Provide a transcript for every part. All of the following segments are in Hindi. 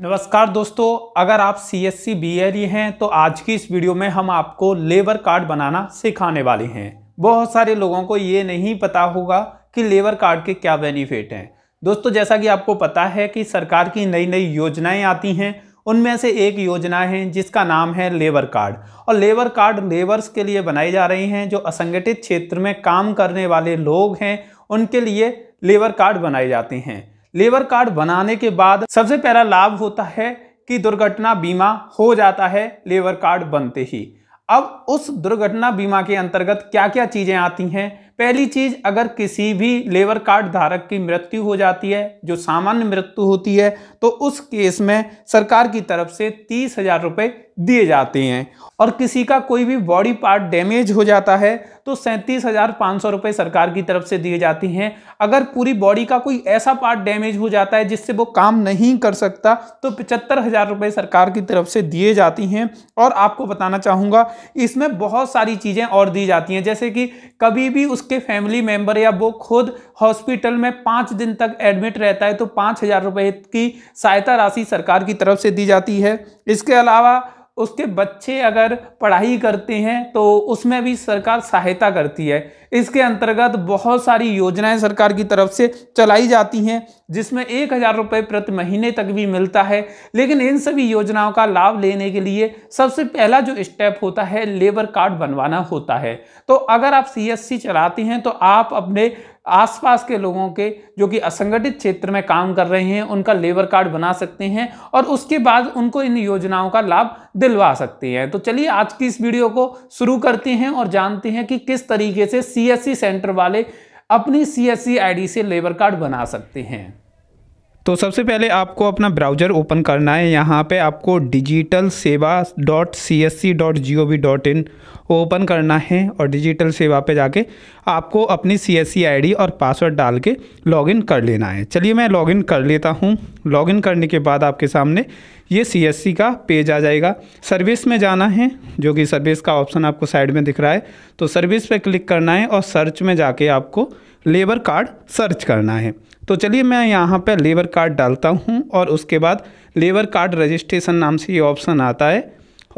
नमस्कार दोस्तों अगर आप सी एस सी बी हैं तो आज की इस वीडियो में हम आपको लेबर कार्ड बनाना सिखाने वाले हैं बहुत सारे लोगों को ये नहीं पता होगा कि लेबर कार्ड के क्या बेनिफिट हैं दोस्तों जैसा कि आपको पता है कि सरकार की नई नई योजनाएं आती हैं उनमें से एक योजना है जिसका नाम है लेबर कार्ड और लेबर कार्ड लेबर्स के लिए बनाई जा रही हैं जो असंगठित क्षेत्र में काम करने वाले लोग हैं उनके लिए लेबर कार्ड बनाए जाते हैं लेबर कार्ड बनाने के बाद सबसे पहला लाभ होता है कि दुर्घटना बीमा हो जाता है लेबर कार्ड बनते ही अब उस दुर्घटना बीमा के अंतर्गत क्या क्या चीज़ें आती हैं पहली चीज अगर किसी भी लेबर कार्ड धारक की मृत्यु हो जाती है जो सामान्य मृत्यु होती है तो उस केस में सरकार की तरफ से तीस हजार रुपये दिए जाते हैं और किसी का कोई भी बॉडी पार्ट डैमेज हो जाता है तो सैंतीस हजार पाँच सौ रुपये सरकार की तरफ से दिए जाते हैं अगर पूरी बॉडी का कोई ऐसा पार्ट डैमेज हो जाता है जिससे वो काम नहीं कर सकता तो पचहत्तर हजार रुपये सरकार की तरफ से दिए जाती हैं और आपको बताना चाहूँगा इसमें बहुत सारी चीज़ें और दी जाती हैं जैसे कि कभी भी उस उसके फैमिली मेंबर या वो खुद हॉस्पिटल में पाँच दिन तक एडमिट रहता है तो पाँच हज़ार रुपये की सहायता राशि सरकार की तरफ से दी जाती है इसके अलावा उसके बच्चे अगर पढ़ाई करते हैं तो उसमें भी सरकार सहायता करती है इसके अंतर्गत बहुत सारी योजनाएं सरकार की तरफ से चलाई जाती हैं जिसमें एक हज़ार रुपये प्रति महीने तक भी मिलता है लेकिन इन सभी योजनाओं का लाभ लेने के लिए सबसे पहला जो स्टेप होता है लेबर कार्ड बनवाना होता है तो अगर आप सी चलाते हैं तो आप अपने आसपास के लोगों के जो कि असंगठित क्षेत्र में काम कर रहे हैं उनका लेबर कार्ड बना सकते हैं और उसके बाद उनको इन योजनाओं का लाभ दिलवा सकते हैं तो चलिए आज की इस वीडियो को शुरू करते हैं और जानते हैं कि किस तरीके से सी सेंटर e वाले अपनी सी एस e से लेबर कार्ड बना सकते हैं तो सबसे पहले आपको अपना ब्राउज़र ओपन करना है यहाँ पे आपको digital Seva dot C S C dot G O V dot in open करना है और डिजिटल सेवा पे जाके आपको अपनी C S C I D और पासवर्ड डाल के लॉगिन कर लेना है चलिए मैं लॉगिन कर लेता हूँ लॉगिन करने के बाद आपके सामने ये सी का पेज आ जाएगा सर्विस में जाना है जो कि सर्विस का ऑप्शन आपको साइड में दिख रहा है तो सर्विस पे क्लिक करना है और सर्च में जाके आपको लेबर कार्ड सर्च करना है तो चलिए मैं यहाँ पर लेबर कार्ड डालता हूँ और उसके बाद लेबर कार्ड रजिस्ट्रेशन नाम से ये ऑप्शन आता है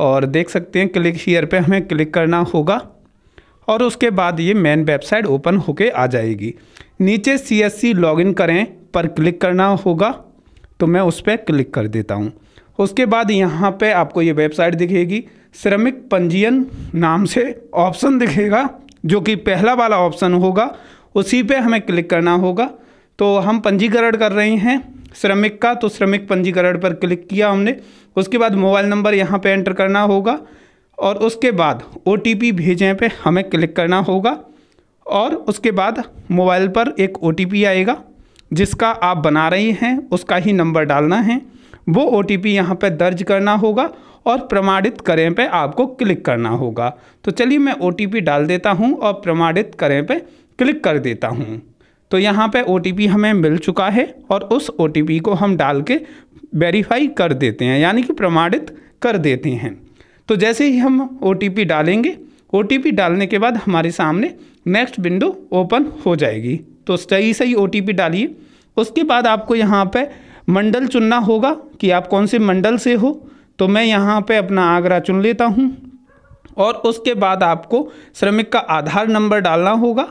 और देख सकते हैं क्लिक हीयर पर हमें क्लिक करना होगा और उसके बाद ये मेन वेबसाइट ओपन होके आ जाएगी नीचे सी एस सी इन करें पर क्लिक करना होगा तो मैं उस पर क्लिक कर देता हूँ उसके बाद यहाँ पे आपको ये वेबसाइट दिखेगी श्रमिक पंजीयन नाम से ऑप्शन दिखेगा जो कि पहला वाला ऑप्शन होगा उसी पे हमें क्लिक करना होगा तो हम पंजीकरण कर रहे हैं श्रमिक का तो श्रमिक पंजीकरण पर क्लिक किया हमने उसके बाद मोबाइल नंबर यहाँ पे एंटर करना होगा और उसके बाद ओ भेजें पे हमें क्लिक करना होगा और उसके बाद मोबाइल पर एक ओ आएगा जिसका आप बना रहे हैं उसका ही नंबर डालना है वो ओ टी पी यहाँ पर दर्ज करना होगा और प्रमाणित करें पे आपको क्लिक करना होगा तो चलिए मैं ओ टी पी डाल देता हूँ और प्रमाणित करें पे क्लिक कर देता हूँ तो यहाँ पे ओ हमें मिल चुका है और उस ओ को हम डाल के वेरीफाई कर देते हैं यानी कि प्रमाणित कर देते हैं तो जैसे ही हम ओ डालेंगे ओ डालने के बाद हमारे सामने नेक्स्ट विंडो ओपन हो जाएगी तो सही सही ओ डालिए उसके बाद आपको यहाँ पर मंडल चुनना होगा कि आप कौन से मंडल से हो तो मैं यहाँ पे अपना आगरा चुन लेता हूँ और उसके बाद आपको श्रमिक का आधार नंबर डालना होगा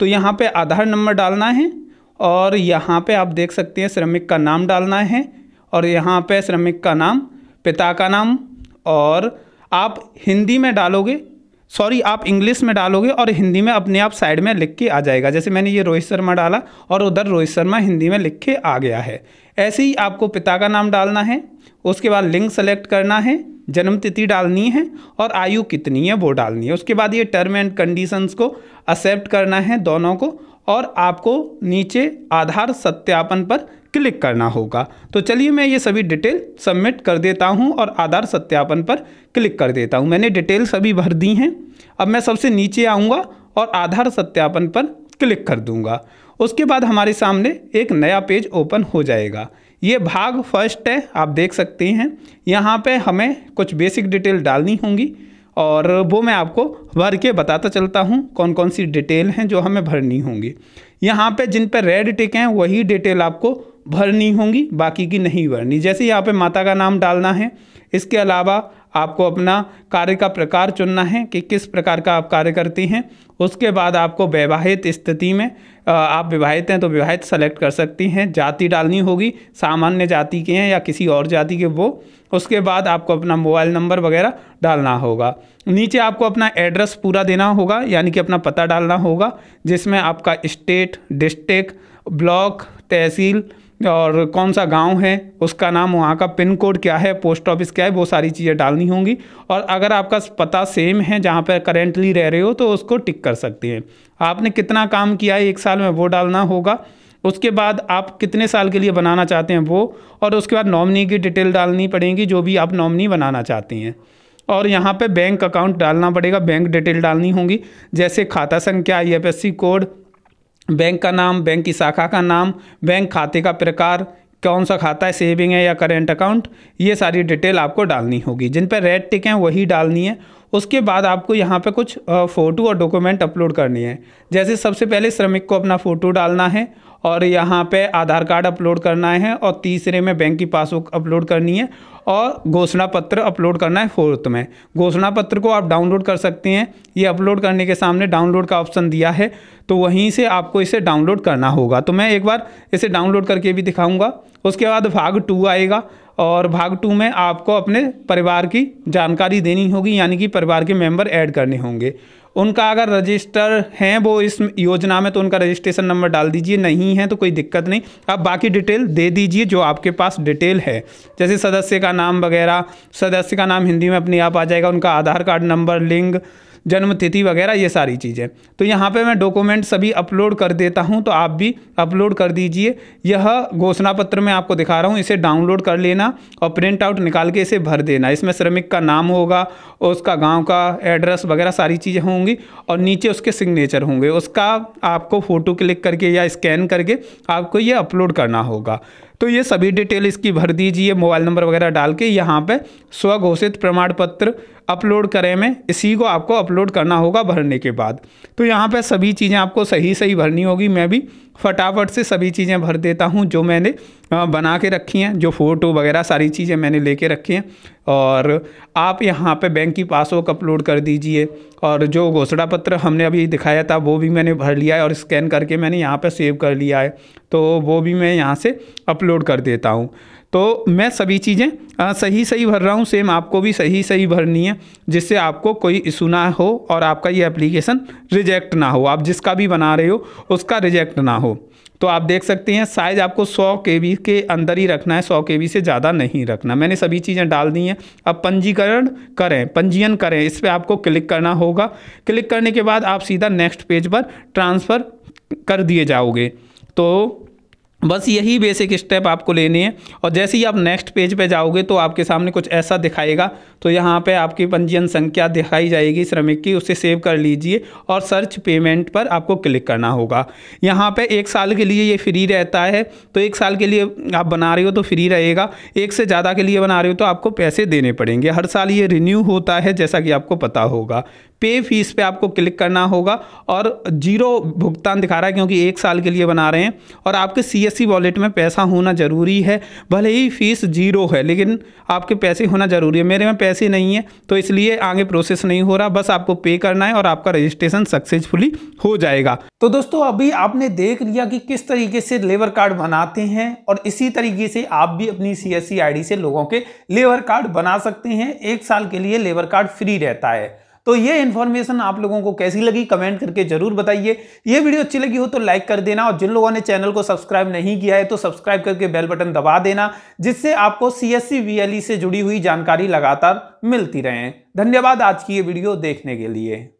तो यहाँ पे आधार नंबर डालना है और यहाँ पे आप देख सकते हैं श्रमिक का नाम डालना है और यहाँ पे श्रमिक का नाम पिता का नाम और आप हिंदी में डालोगे सॉरी आप इंग्लिश में डालोगे और हिंदी में अपने आप साइड में लिख के आ जाएगा जैसे मैंने ये रोहित शर्मा डाला और उधर रोहित शर्मा हिंदी में लिख के आ गया है ऐसे ही आपको पिता का नाम डालना है उसके बाद लिंक सेलेक्ट करना है जन्म तिथि डालनी है और आयु कितनी है वो डालनी है उसके बाद ये टर्म एंड कंडीशंस को एक्सेप्ट करना है दोनों को और आपको नीचे आधार सत्यापन पर क्लिक करना होगा तो चलिए मैं ये सभी डिटेल सबमिट कर देता हूँ और आधार सत्यापन पर क्लिक कर देता हूँ मैंने डिटेल सभी भर दी हैं अब मैं सबसे नीचे आऊँगा और आधार सत्यापन पर क्लिक कर दूँगा उसके बाद हमारे सामने एक नया पेज ओपन हो जाएगा ये भाग फर्स्ट है आप देख सकते हैं यहाँ पे हमें कुछ बेसिक डिटेल डालनी होंगी और वो मैं आपको भर के बताता चलता हूँ कौन कौन सी डिटेल हैं जो हमें भरनी होंगी यहाँ पे जिन पर रेड टिक हैं वही डिटेल आपको भरनी होंगी बाकी की नहीं भरनी जैसे यहाँ पे माता का नाम डालना है इसके अलावा आपको अपना कार्य का प्रकार चुनना है कि किस प्रकार का आप कार्य करती हैं उसके बाद आपको विवाहित स्थिति में आप विवाहित हैं तो विवाहित सेलेक्ट कर सकती हैं जाति डालनी होगी सामान्य जाति के हैं या किसी और जाति के वो उसके बाद आपको अपना मोबाइल नंबर वगैरह डालना होगा नीचे आपको अपना एड्रेस पूरा देना होगा यानी कि अपना पता डालना होगा जिसमें आपका स्टेट डिस्ट्रिक्ट ब्लॉक तहसील और कौन सा गांव है उसका नाम वहाँ का पिन कोड क्या है पोस्ट ऑफिस क्या है वो सारी चीज़ें डालनी होंगी और अगर आपका पता सेम है जहाँ पर करेंटली रह रहे हो तो उसको टिक कर सकते हैं आपने कितना काम किया है एक साल में वो डालना होगा उसके बाद आप कितने साल के लिए बनाना चाहते हैं वो और उसके बाद नॉमनी की डिटेल डालनी पड़ेगी जो भी आप नॉमनी बनाना चाहते हैं और यहाँ पे बैंक अकाउंट डालना पड़ेगा बैंक डिटेल डालनी होंगी जैसे खाता संख्या आई कोड बैंक का नाम बैंक की शाखा का नाम बैंक खाते का प्रकार कौन सा खाता है सेविंग है या करेंट अकाउंट ये सारी डिटेल आपको डालनी होगी जिन पर रेड टिक हैं वही डालनी है उसके बाद आपको यहाँ पे कुछ फ़ोटो और डॉक्यूमेंट अपलोड करनी है जैसे सबसे पहले श्रमिक को अपना फ़ोटो डालना है और यहाँ पे आधार कार्ड अपलोड करना है और तीसरे में बैंक की पासबुक अपलोड करनी है और घोषणा पत्र अपलोड करना है फोर्थ में घोषणा पत्र को आप डाउनलोड कर सकते हैं ये अपलोड करने के सामने डाउनलोड का ऑप्शन दिया है तो वहीं से आपको इसे डाउनलोड करना होगा तो मैं एक बार इसे डाउनलोड करके भी दिखाऊँगा उसके बाद भाग टू आएगा और भाग टू में आपको अपने परिवार की जानकारी देनी होगी यानी कि परिवार के मेंबर ऐड करने होंगे उनका अगर रजिस्टर हैं वो इस योजना में तो उनका रजिस्ट्रेशन नंबर डाल दीजिए नहीं है तो कोई दिक्कत नहीं आप बाकी डिटेल दे दीजिए जो आपके पास डिटेल है जैसे सदस्य का नाम वगैरह सदस्य का नाम हिंदी में अपने आप आ जाएगा उनका आधार कार्ड नंबर लिंग जन्म तिथि वगैरह ये सारी चीज़ें तो यहाँ पे मैं डॉक्यूमेंट सभी अपलोड कर देता हूँ तो आप भी अपलोड कर दीजिए यह घोषणा पत्र मैं आपको दिखा रहा हूँ इसे डाउनलोड कर लेना और प्रिंट आउट निकाल के इसे भर देना इसमें श्रमिक का नाम होगा और उसका गाँव का एड्रेस वगैरह सारी चीज़ें होंगी और नीचे उसके सिग्नेचर होंगे उसका आपको फ़ोटो क्लिक करके या स्कैन करके आपको ये अपलोड करना होगा तो ये सभी डिटेल इसकी भर दीजिए मोबाइल नंबर वगैरह डाल के यहाँ पे स्वघोषित प्रमाण पत्र अपलोड करें में इसी को आपको अपलोड करना होगा भरने के बाद तो यहाँ पर सभी चीज़ें आपको सही सही भरनी होगी मैं भी फटाफट से सभी चीज़ें भर देता हूँ जो मैंने बना के रखी हैं जो फ़ोटो वगैरह सारी चीज़ें मैंने लेके रखी हैं और आप यहाँ पे बैंक की पासबुक अपलोड कर दीजिए और जो घोषणा पत्र हमने अभी दिखाया था वो भी मैंने भर लिया है और स्कैन करके मैंने यहाँ पर सेव कर लिया है तो वो भी मैं यहाँ से अपलोड कर देता हूँ तो मैं सभी चीज़ें सही सही भर रहा हूँ सेम आपको भी सही सही भरनी है जिससे आपको कोई इशू ना हो और आपका ये एप्लीकेशन रिजेक्ट ना हो आप जिसका भी बना रहे हो उसका रिजेक्ट ना हो तो आप देख सकते हैं साइज आपको 100 के के अंदर ही रखना है 100 के से ज़्यादा नहीं रखना मैंने सभी चीज़ें डाल दी हैं अब पंजीकरण करें पंजीयन करें इस पर आपको क्लिक करना होगा क्लिक करने के बाद आप सीधा नेक्स्ट पेज पर ट्रांसफ़र कर दिए जाओगे तो बस यही बेसिक स्टेप आपको लेने हैं और जैसे ही आप नेक्स्ट पेज पे जाओगे तो आपके सामने कुछ ऐसा दिखाएगा तो यहाँ पे आपकी पंजीयन संख्या दिखाई जाएगी श्रमिक की उसे सेव कर लीजिए और सर्च पेमेंट पर आपको क्लिक करना होगा यहाँ पे एक साल के लिए ये फ्री रहता है तो एक साल के लिए आप बना रहे हो तो फ्री रहेगा एक से ज़्यादा के लिए बना रहे हो तो आपको पैसे देने पड़ेंगे हर साल ये रिन्यू होता है जैसा कि आपको पता होगा पे फीस पे आपको क्लिक करना होगा और जीरो भुगतान दिखा रहा है क्योंकि एक साल के लिए बना रहे हैं और आपके सी वॉलेट e में पैसा होना ज़रूरी है भले ही फीस जीरो है लेकिन आपके पैसे होना ज़रूरी है मेरे में पैसे नहीं है तो इसलिए आगे प्रोसेस नहीं हो रहा बस आपको पे करना है और आपका रजिस्ट्रेशन सक्सेसफुली हो जाएगा तो दोस्तों अभी आपने देख लिया कि किस तरीके से लेबर कार्ड बनाते हैं और इसी तरीके से आप भी अपनी सी एस e से लोगों के लेबर कार्ड बना सकते हैं एक साल के लिए लेबर कार्ड फ्री रहता है तो ये इन्फॉर्मेशन आप लोगों को कैसी लगी कमेंट करके जरूर बताइए ये वीडियो अच्छी लगी हो तो लाइक कर देना और जिन लोगों ने चैनल को सब्सक्राइब नहीं किया है तो सब्सक्राइब करके बेल बटन दबा देना जिससे आपको सी एस e से जुड़ी हुई जानकारी लगातार मिलती रहे धन्यवाद आज की ये वीडियो देखने के लिए